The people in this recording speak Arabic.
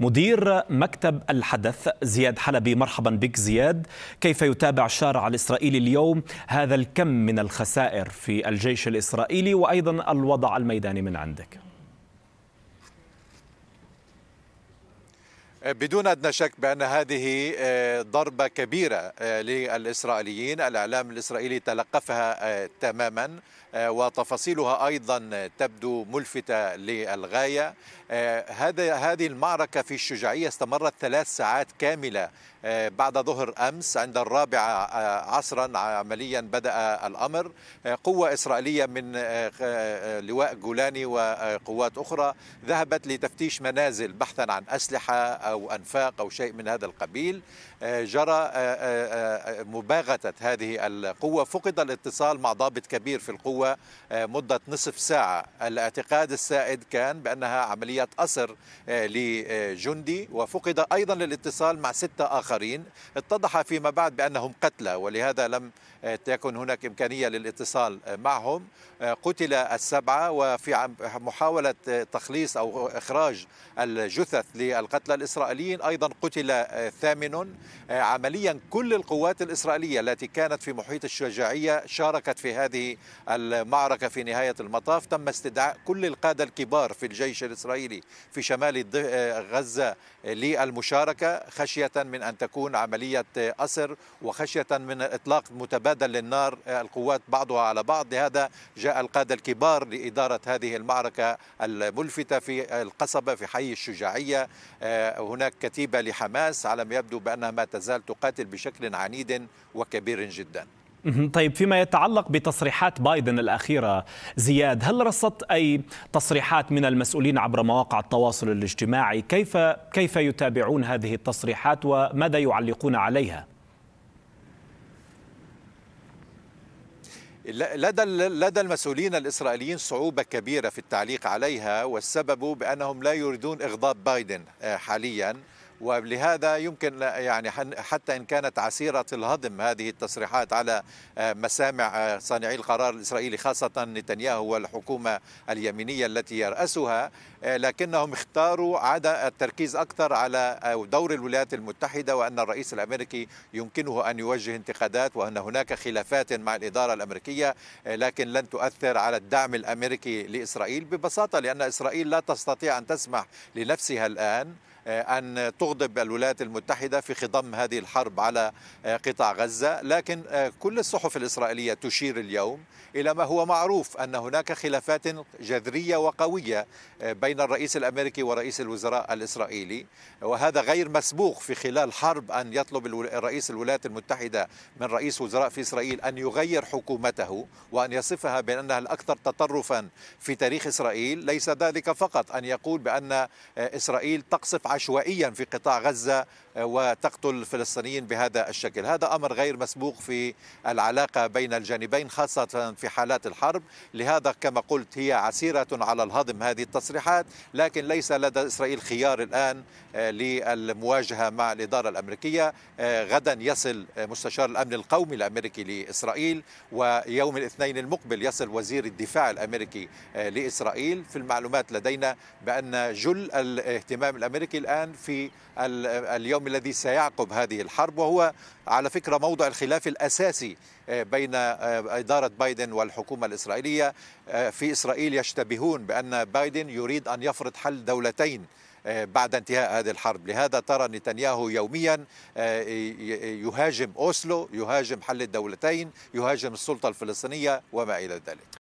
مدير مكتب الحدث زياد حلبي مرحبا بك زياد كيف يتابع الشارع الإسرائيلي اليوم هذا الكم من الخسائر في الجيش الإسرائيلي وأيضا الوضع الميداني من عندك بدون ادنى شك بان هذه آه، ضربه كبيره آه، للاسرائيليين، الاعلام الاسرائيلي تلقفها آه، تماما وتفاصيلها ايضا تبدو ملفته للغايه. هذا هذه المعركه في الشجاعيه استمرت ثلاث ساعات كامله بعد ظهر امس عند الرابعه عصرا عمليا بدا الامر، قوه اسرائيليه من لواء جولاني وقوات اخرى ذهبت لتفتيش منازل بحثا عن اسلحه أو أنفاق أو شيء من هذا القبيل آه، جرى آه، آه، مباغتة هذه القوة فقد الاتصال مع ضابط كبير في القوة مدة نصف ساعة الاعتقاد السائد كان بأنها عملية أسر لجندي وفقد أيضا الاتصال مع ستة آخرين اتضح فيما بعد بأنهم قتلى ولهذا لم تكن هناك إمكانية للاتصال معهم قتل السبعة وفي محاولة تخليص أو إخراج الجثث للقتلى الإسرائيليين إسرائيليين أيضا قتل آه، ثامن آه، عمليا كل القوات الإسرائيلية التي كانت في محيط الشجاعية شاركت في هذه المعركة في نهاية المطاف تم استدعاء كل القادة الكبار في الجيش الإسرائيلي في شمال آه، غزة للمشاركة خشية من أن تكون عملية أسر وخشية من إطلاق متبادل للنار القوات بعضها على بعض لهذا جاء القادة الكبار لإدارة هذه المعركة الملفتة في القصبة في حي الشجاعية هناك كتيبه لحماس على ما يبدو بانها ما تزال تقاتل بشكل عنيد وكبير جدا طيب فيما يتعلق بتصريحات بايدن الأخيرة زياد هل رصدت أي تصريحات من المسؤولين عبر مواقع التواصل الاجتماعي كيف كيف يتابعون هذه التصريحات وماذا يعلقون عليها؟ لدى لدى المسؤولين الاسرائيليين صعوبه كبيره في التعليق عليها والسبب بانهم لا يريدون اغضاب بايدن آه، حاليا ولهذا يمكن يعني حتى ان كانت عسيره الهضم هذه التصريحات على آه، مسامع آه، صانعي القرار الاسرائيلي خاصه نتنياهو والحكومه اليمينيه التي يراسها آه، لكنهم اختاروا عدا التركيز اكثر على دور الولايات المتحده وان الرئيس الامريكي يمكنه ان يوجه انتقادات وان هناك خلافات مع الاداره الامريكيه لكن لن تؤثر على الدعم الامريكي لاسرائيل ببساطه لان اسرائيل لا تستطيع ان تسمح لنفسها الان آه، أن تغضب الولايات المتحدة في خضم هذه الحرب على آه، قطاع غزة لكن آه، كل الصحف الإسرائيلية تشير اليوم إلى ما هو معروف أن هناك خلافات جذرية وقوية بين الرئيس الأمريكي ورئيس الوزراء الإسرائيلي وهذا غير مسبوق في خلال حرب أن يطلب الرئيس الولايات المتحدة من رئيس وزراء في إسرائيل أن يغير حكومته وأن يصفها بأنها الأكثر تطرفا في تاريخ إسرائيل ليس ذلك فقط أن يقول بأن إسرائيل تقصف عشوائيا في قطاع غزة آه، وتقتل الفلسطينيين بهذا الشكل هذا أمر غير مسبوق في العلاقة بين الجانبين خاصة في حالات الحرب لهذا كما قلت هي عسيرة على الهضم هذه التصريحات لكن ليس لدى إسرائيل خيار الآن آه، للمواجهة مع الإدارة الأمريكية آه، غدا يصل مستشار الأمن القومي الأمريكي لإسرائيل ويوم الاثنين المقبل يصل وزير الدفاع الأمريكي لإسرائيل في المعلومات لدينا بأن جل الاهتمام الأمريكي الآن في اليوم الذي سيعقب هذه الحرب وهو على فكرة موضع الخلاف الأساسي آه، بين آه، إدارة بايدن والحكومة الإسرائيلية آه، في إسرائيل يشتبهون بأن بايدن يريد أن يفرض حل دولتين بعد انتهاء هذه الحرب لهذا ترى نتنياهو يوميا يهاجم أوسلو يهاجم حل الدولتين يهاجم السلطة الفلسطينية وما إلى ذلك